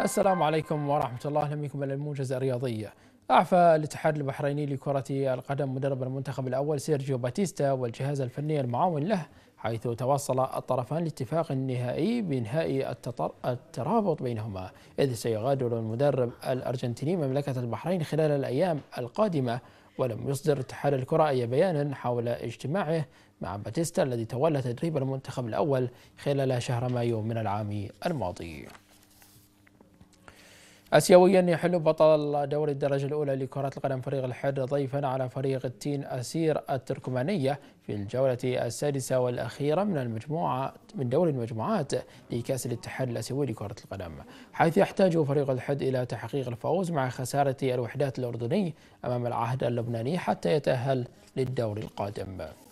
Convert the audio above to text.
السلام عليكم ورحمة الله أهلا بكم إلى الموجز الرياضية أعفى الاتحاد البحريني لكرة القدم مدرب المنتخب الأول سيرجيو باتيستا والجهاز الفني المعاون له حيث توصل الطرفان لاتفاق نهائي بإنهاء الترابط بينهما إذ سيغادر المدرب الأرجنتيني مملكة البحرين خلال الأيام القادمة ولم يصدر اتحاد الكرة أي بيان حول اجتماعه مع باتيستا الذي تولى تدريب المنتخب الأول خلال شهر مايو من العام الماضي آسيويا يحل بطل دوري الدرجة الأولى لكرة القدم فريق الحر ضيفا على فريق التين أسير التركمانية في الجولة السادسة والأخيرة من المجموعة من دوري المجموعات لكأس الاتحاد الآسيوي لكرة القدم حيث يحتاج فريق الحد إلى تحقيق الفوز مع خسارة الوحدات الأردني أمام العهد اللبناني حتى يتأهل للدوري القادم